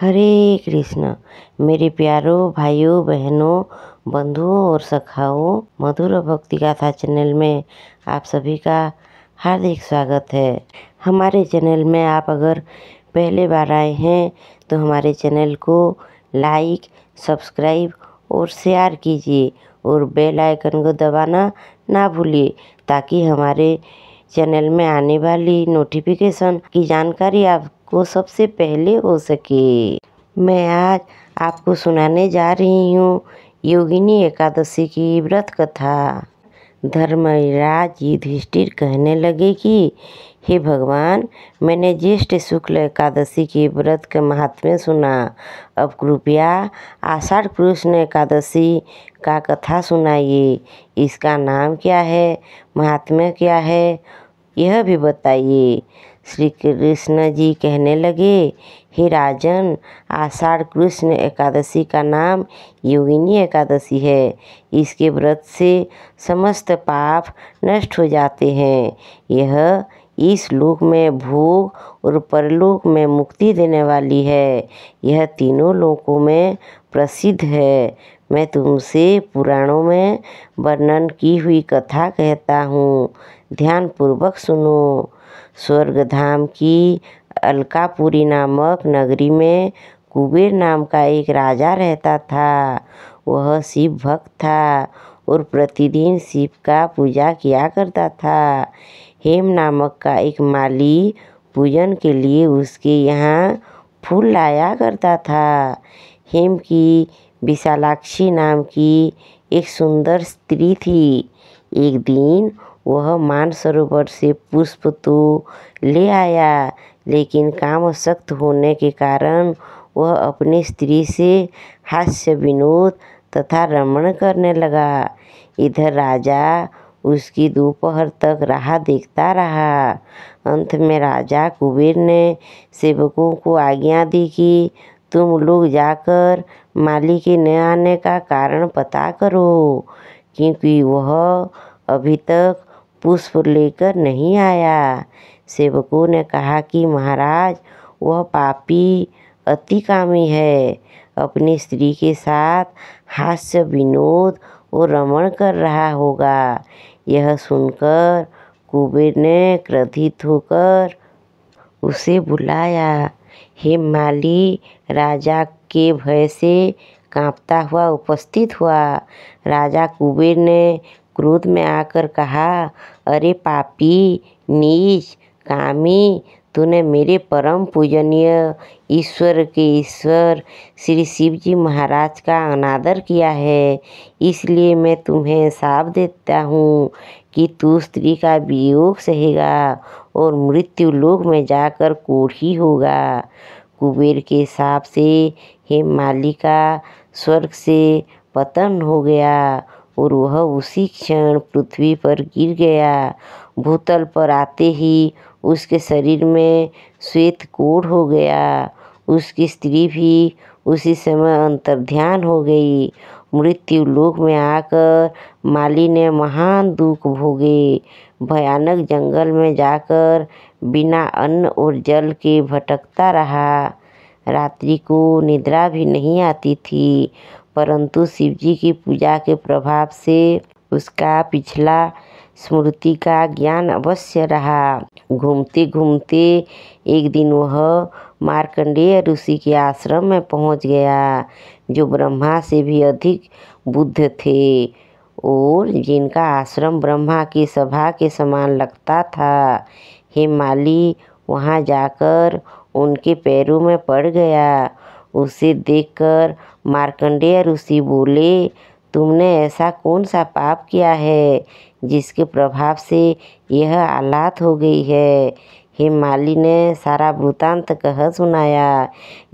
हरे कृष्णा मेरे प्यारों भाइयों बहनों बंधुओं और सखाओ मधुर भक्ति गाथा चैनल में आप सभी का हार्दिक स्वागत है हमारे चैनल में आप अगर पहले बार आए हैं तो हमारे चैनल को लाइक सब्सक्राइब और शेयर कीजिए और बेल आइकन को दबाना ना भूलिए ताकि हमारे चैनल में आने वाली नोटिफिकेशन की जानकारी आप को सबसे पहले हो सके मैं आज आपको सुनाने जा रही हूँ योगिनी एकादशी की व्रत कथा धर्मराज युधिष्ठिर कहने लगे कि हे भगवान मैंने ज्येष्ठ शुक्ल एकादशी के व्रत का महात्म्य सुना अब कृपया आषाढ़ कृष्ण एकादशी का कथा सुनाइए इसका नाम क्या है महात्म्य क्या है यह भी बताइए श्री कृष्ण जी कहने लगे हे राजन आषाढ़ कृष्ण एकादशी का नाम योगिनी एकादशी है इसके व्रत से समस्त पाप नष्ट हो जाते हैं यह इस लोक में भोग और परलोक में मुक्ति देने वाली है यह तीनों लोकों में प्रसिद्ध है मैं तुमसे पुराणों में वर्णन की हुई कथा कहता हूँ ध्यानपूर्वक सुनो स्वर्गधाम की अलकापुरी नामक नगरी में कुबेर नाम का एक राजा रहता था वह शिव भक्त था और प्रतिदिन शिव का पूजा किया करता था हेम नामक का एक माली पूजन के लिए उसके यहाँ फूल लाया करता था हेम की विशालाक्षी नाम की एक सुंदर स्त्री थी एक दिन वह मानसरोवर से पुष्प तो ले आया लेकिन काम सख्त होने के कारण वह अपनी स्त्री से हास्य विनोद तथा रमण करने लगा इधर राजा उसकी दोपहर तक राह देखता रहा अंत में राजा कुबेर ने सेवकों को आज्ञा दी कि तुम लोग जाकर माली के न आने का कारण पता करो क्योंकि वह अभी तक पुष्प लेकर नहीं आया सेवकों ने कहा कि महाराज वह पापी अति कामी है अपनी स्त्री के साथ हास्य विनोद और रमण कर रहा होगा यह सुनकर कुबेर ने क्रोधित होकर उसे बुलाया हिमाली राजा के भय से कांपता हुआ उपस्थित हुआ राजा कुबेर ने क्रोध में आकर कहा अरे पापी नीच कामी तूने मेरे परम पूजनीय ईश्वर के ईश्वर श्री शिव जी महाराज का अनादर किया है इसलिए मैं तुम्हें साफ देता हूँ कि तू स्त्री का वियोग सहेगा और मृत्यु लोक में जाकर कोढ़ी होगा कुबेर के हिसाब से हे मालिका स्वर्ग से पतन हो गया और वह उसी क्षण पृथ्वी पर गिर गया भूतल पर आते ही उसके शरीर में श्वेत कोढ़ हो गया उसकी स्त्री भी उसी समय अंतर्ध्यान हो गई मृत्यु लोक में आकर माली ने महान दुख भोगे भयानक जंगल में जाकर बिना अन्न और जल के भटकता रहा रात्रि को निद्रा भी नहीं आती थी परंतु शिव जी की पूजा के प्रभाव से उसका पिछला स्मृति का ज्ञान अवश्य रहा घूमते घूमते एक दिन वह मार्कंडेय ऋषि के आश्रम में पहुंच गया जो ब्रह्मा से भी अधिक बुद्ध थे और जिनका आश्रम ब्रह्मा की सभा के समान लगता था हे माली वहाँ जाकर उनके पैरों में पड़ गया उसे देखकर मार्कंडेय ऋषि बोले तुमने ऐसा कौन सा पाप किया है जिसके प्रभाव से यह आलात हो गई है हेमाली ने सारा वृतांत कह सुनाया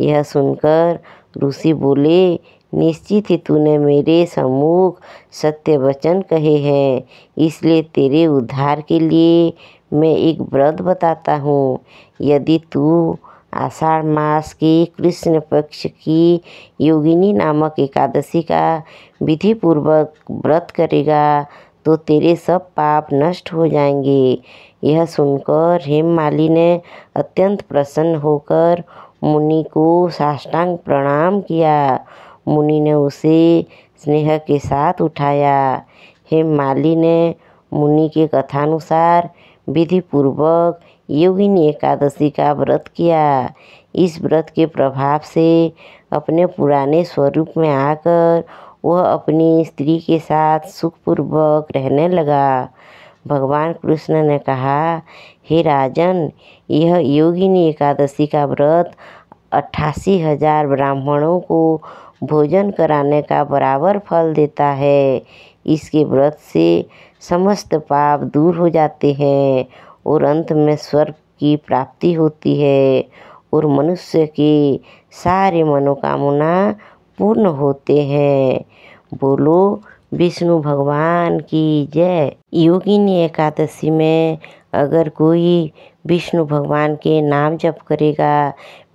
यह सुनकर ऋषि बोले निश्चित ही तूने मेरे सम्मुख सत्य वचन कहे हैं इसलिए तेरे उद्धार के लिए मैं एक व्रत बताता हूँ यदि तू आषाढ़ मास के कृष्ण पक्ष की योगिनी नामक एकादशी का विधिपूर्वक व्रत करेगा तो तेरे सब पाप नष्ट हो जाएंगे यह सुनकर हेम माली ने अत्यंत प्रसन्न होकर मुनि को साष्टांग प्रणाम किया मुनि ने उसे स्नेह के साथ उठाया हेम माली ने मुनि के कथानुसार विधिपूर्वक योगिनी एकादशी का व्रत किया इस व्रत के प्रभाव से अपने पुराने स्वरूप में आकर वह अपनी स्त्री के साथ सुखपूर्वक रहने लगा भगवान कृष्ण ने कहा हे राजन यह योगिनी एकादशी का व्रत अट्ठासी हजार ब्राह्मणों को भोजन कराने का बराबर फल देता है इसके व्रत से समस्त पाप दूर हो जाते हैं और अंत में स्वर्ग की प्राप्ति होती है और मनुष्य की सारी मनोकामना पूर्ण होते हैं बोलो विष्णु भगवान की जय योगिनी एकादशी में अगर कोई विष्णु भगवान के नाम जप करेगा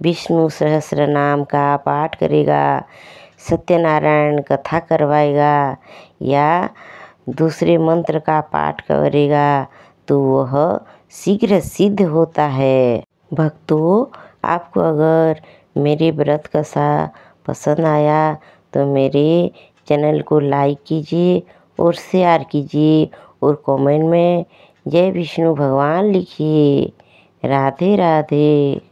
विष्णु सहस्र नाम का पाठ करेगा सत्यनारायण कथा करवाएगा या दूसरे मंत्र का पाठ करेगा तो वह शीघ्र सिद्ध होता है भक्तों आपको अगर मेरे व्रत सा पसंद आया तो मेरे चैनल को लाइक कीजिए और शेयर कीजिए और कमेंट में जय विष्णु भगवान लिखिए राधे राधे